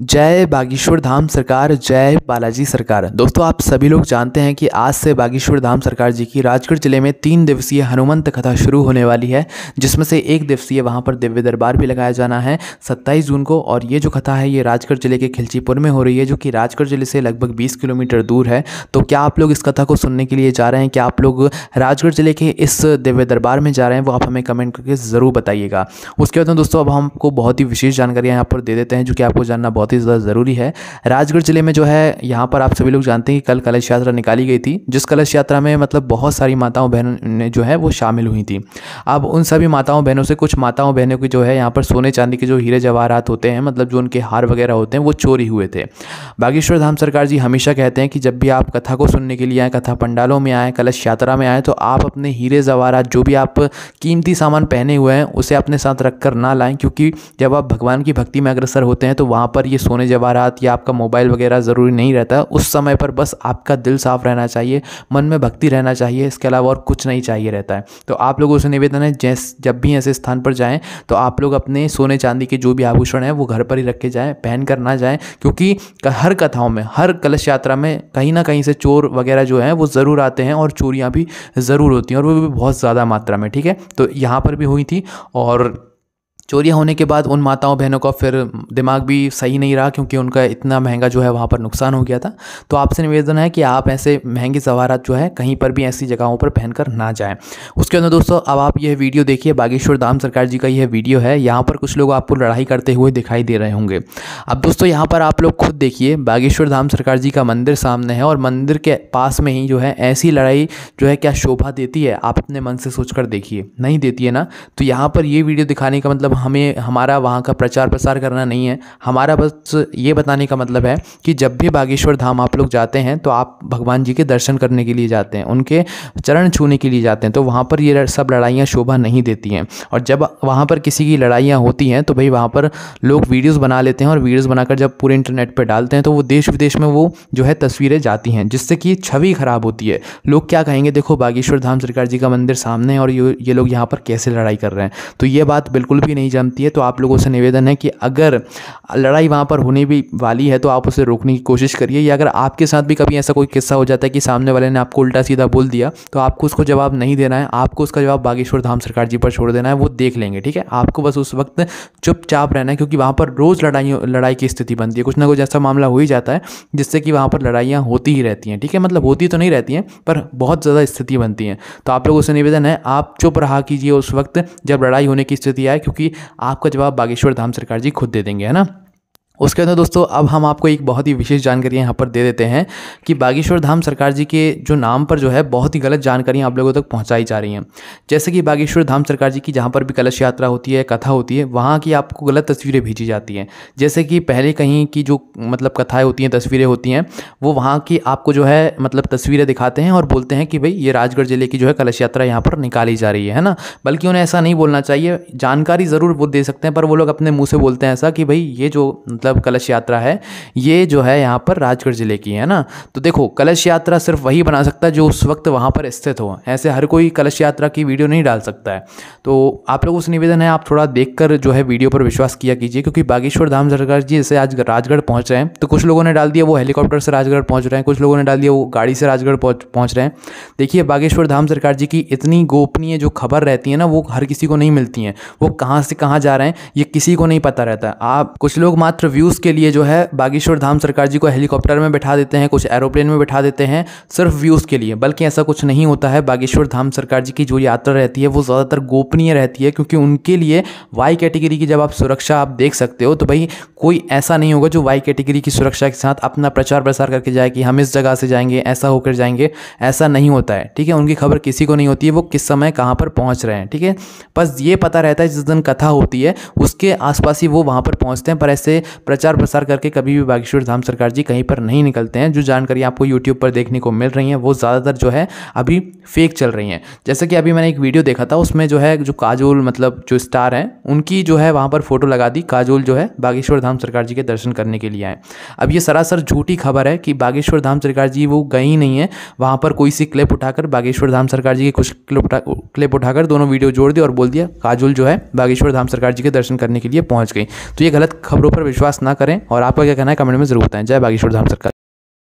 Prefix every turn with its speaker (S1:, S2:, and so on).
S1: जय बागेश्वर धाम सरकार जय बालाजी सरकार दोस्तों आप सभी लोग जानते हैं कि आज से बागेश्वर धाम सरकार जी की राजगढ़ जिले में तीन दिवसीय हनुमंत कथा शुरू होने वाली है जिसमें से एक दिवसीय वहां पर दिव्य दरबार भी लगाया जाना है 27 जून को और ये जो कथा है ये राजगढ़ जिले के खिलचीपुर में हो रही है जो कि राजगढ़ जिले से लगभग बीस किलोमीटर दूर है तो क्या आप लोग इस कथा को सुनने के लिए जा रहे हैं क्या आप लोग राजगढ़ जिले के इस दिव्य दरबार में जा रहे हैं वो आप हमें कमेंट करके ज़रूर बताइएगा उसके बाद दोस्तों अब हमको बहुत ही विशेष जानकारी यहाँ पर दे देते हैं जो कि आपको जानना बहुत बहुत ही ज़्यादा ज़रूरी है राजगढ़ ज़िले में जो है यहाँ पर आप सभी लोग जानते हैं कि कल कलश यात्रा निकाली गई थी जिस कलश यात्रा में मतलब बहुत सारी माताओं बहनों जो है वो शामिल हुई थी अब उन सभी माताओं बहनों से कुछ माताओं बहनों की जो है यहाँ पर सोने चांदी के जो हीरे जवाहरात होते हैं मतलब जो उनके हार वगैरह होते हैं वो चोरी हुए थे बागेश्वर धाम सरकार जी हमेशा कहते हैं कि जब भी आप कथा को सुनने के लिए आएँ कथा पंडालों में आएँ कलश यात्रा में आएँ तो आप अपने हीरे जवाहरात जो भी आप कीमती सामान पहने हुए हैं उसे अपने साथ रख कर ना लाएँ क्योंकि जब आप भगवान की भक्ति में अग्रसर होते हैं तो वहाँ पर ये ये सोने जवाहरात या आपका मोबाइल वगैरह ज़रूरी नहीं रहता उस समय पर बस आपका दिल साफ रहना चाहिए मन में भक्ति रहना चाहिए इसके अलावा और कुछ नहीं चाहिए रहता है तो आप लोगों से निवेदन है जैस जब भी ऐसे स्थान पर जाएँ तो आप लोग अपने सोने चांदी के जो भी आभूषण हैं वो घर पर ही रख के जाएँ पहन कर ना जाएँ क्योंकि हर कथाओं में हर कलश यात्रा में कहीं ना कहीं से चोर वगैरह जो हैं वो ज़रूर आते हैं और चोरियाँ भी ज़रूर होती हैं और वो भी बहुत ज़्यादा मात्रा में ठीक है तो यहाँ पर भी हुई थी और चोरियाँ होने के बाद उन माताओं बहनों का फिर दिमाग भी सही नहीं रहा क्योंकि उनका इतना महंगा जो है वहाँ पर नुकसान हो गया था तो आपसे निवेदन है कि आप ऐसे महंगी सवारात जो है कहीं पर भी ऐसी जगहों पर पहन कर ना जाएँ उसके अंदर दोस्तों अब आप यह वीडियो देखिए बागेश्वर धाम सरकार जी का यह वीडियो है यहाँ पर कुछ लोग आपको लड़ाई करते हुए दिखाई दे रहे होंगे अब दोस्तों यहाँ पर आप लोग खुद देखिए बागेश्वर धाम सरकार जी का मंदिर सामने है और मंदिर के पास में ही जो है ऐसी लड़ाई जो है क्या शोभा देती है आप अपने मन से सोच देखिए नहीं देती है ना तो यहाँ पर ये वीडियो दिखाने का मतलब हमें हमारा वहाँ का प्रचार प्रसार करना नहीं है हमारा बस ये बताने का मतलब है कि जब भी बागेश्वर धाम आप लोग जाते हैं तो आप भगवान जी के दर्शन करने के लिए जाते हैं उनके चरण छूने के लिए जाते हैं तो वहाँ पर ये सब लड़ाइयाँ शोभा नहीं देती हैं और जब वहाँ पर किसी की लड़ाइयाँ होती हैं तो भाई वहाँ पर लोग वीडियोज़ बना लेते हैं और वीडियोज़ बनाकर जब पूरे इंटरनेट पर डालते हैं तो वो देश विदेश में वो जो है तस्वीरें जाती हैं जिससे कि छवि ख़राब होती है लोग क्या कहेंगे देखो बागेश्वर धाम सरकार जी का मंदिर सामने है और ये लोग यहाँ पर कैसे लड़ाई कर रहे हैं तो ये बात बिल्कुल भी नहीं नहीं जमती है तो आप लोगों से निवेदन है कि अगर लड़ाई वहाँ पर होने भी वाली है तो आप उसे रोकने की कोशिश करिए या अगर आपके साथ भी कभी ऐसा कोई किस्सा हो जाता है कि सामने वाले ने आपको उल्टा सीधा बोल दिया तो आपको उसको जवाब नहीं देना है आपको उसका जवाब बागेश्वर धाम सरकार जी पर छोड़ देना है वो देख लेंगे ठीक है आपको बस उस वक्त चुपचाप रहना है क्योंकि वहाँ पर रोज़ लड़ाई लड़ाई की स्थिति बनती है कुछ ना कुछ ऐसा मामला हो ही जाता है जिससे कि वहाँ पर लड़ाइयाँ होती ही रहती हैं ठीक है मतलब होती तो नहीं रहती हैं पर बहुत ज़्यादा स्थिति बनती हैं तो आप लोगों से निवेदन है आप चुप रहा कीजिए उस वक्त जब लड़ाई होने की स्थिति आए क्योंकि आपका जवाब बागेश्वर धाम सरकार जी खुद दे देंगे है ना उसके अंदर दोस्तों अब हम आपको एक बहुत ही विशेष जानकारी यहाँ पर दे देते हैं कि बागेश्वर धाम सरकार जी के जो नाम पर जो है बहुत ही गलत जानकारियाँ आप लोगों तक पहुँचाई जा रही हैं जैसे कि बागेश्वर धाम सरकार जी की जहाँ पर भी कलश यात्रा होती है कथा होती है वहाँ की आपको गलत तस्वीरें भेजी जाती हैं जैसे कि पहले कहीं की जो मतलब कथाएँ होती हैं तस्वीरें होती हैं वो वहाँ की आपको जो है मतलब तस्वीरें दिखाते हैं और बोलते हैं कि भाई ये राजगढ़ ज़िले की जो है कलश यात्रा यहाँ पर निकाली जा रही है ना बल्कि उन्हें ऐसा नहीं बोलना चाहिए जानकारी ज़रूर वो दे सकते हैं पर वो लोग अपने मुँह से बोलते हैं ऐसा कि भाई ये जो मतलब मतलब कलश यात्रा है ये जो है यहाँ पर राजगढ़ ज़िले की है ना तो देखो कलश यात्रा सिर्फ वही बना सकता है जो उस वक्त वहाँ पर स्थित हो ऐसे हर कोई कलश यात्रा की वीडियो नहीं डाल सकता है तो आप लोगों से निवेदन है आप थोड़ा देख जो है वीडियो पर विश्वास किया कीजिए क्योंकि बागेश्वर धाम सरकार जी जैसे आज राजगढ़ पहुँच रहे हैं तो कुछ लोगों ने डाल दिया वो हेलीकॉप्टर से राजगढ़ पहुँच रहे हैं कुछ लोगों ने डाल दिया वो गाड़ी से राजगढ़ पहुँच रहे हैं देखिए बागेश्वर धाम सरकार जी की इतनी गोपनीय जो खबर रहती है ना वो हर किसी को नहीं मिलती है वो कहाँ से कहाँ जा रहे हैं ये किसी को नहीं पता रहता आप कुछ लोग मात्र व्यूज़ के लिए जो है बागेश्वर धाम सरकार जी को हेलीकॉप्टर में बैठा देते हैं कुछ एरोप्लेन में बैठा देते हैं सिर्फ व्यूज़ के लिए बल्कि ऐसा कुछ नहीं होता है बागेश्वर धाम सरकार जी की जो यात्रा रहती है वो ज़्यादातर गोपनीय रहती है क्योंकि उनके लिए वाई कैटेगरी की जब आप सुरक्षा आप देख सकते हो तो भाई कोई ऐसा नहीं होगा जो वाई कैटेगरी की सुरक्षा के साथ अपना प्रचार प्रसार करके जाए कि हम इस जगह से जाएंगे ऐसा होकर जाएंगे ऐसा नहीं होता है ठीक है उनकी खबर किसी को नहीं होती है वो किस समय कहाँ पर पहुँच रहे हैं ठीक है बस ये पता रहता है जिस दिन कथा होती है उसके आसपास ही वो वहाँ पर पहुँचते हैं पर ऐसे प्रचार प्रसार करके कभी भी बागेश्वर धाम सरकार जी कहीं पर नहीं निकलते हैं जो जानकारी आपको यूट्यूब पर देखने को मिल रही है वो ज़्यादातर जो है अभी फेक चल रही हैं जैसे कि अभी मैंने एक वीडियो देखा था उसमें जो है जो काजोल मतलब जो स्टार हैं उनकी जो है वहाँ पर फ़ोटो लगा दी काजोल जो है बागेश्वर धाम सरकार जी के दर्शन करने के लिए आए अब ये सरासर झूठी खबर है कि बागेश्वर धाम सरकार जी वो गई नहीं है वहाँ पर कोई सी क्लिप उठाकर बागेश्वर धाम सरकार जी की कुछ क्लिप उठा क्लिप उठाकर दोनों वीडियो जोड़ दी और बोल दिया काजोल जो है बागेश्वर धाम सरकार जी के दर्शन करने के लिए पहुँच गई तो ये गलत खबरों पर विश्वास ना करें और आपका क्या कहना है कमेंट में जरूर बताएं जय बागेश्वर धाम सरकार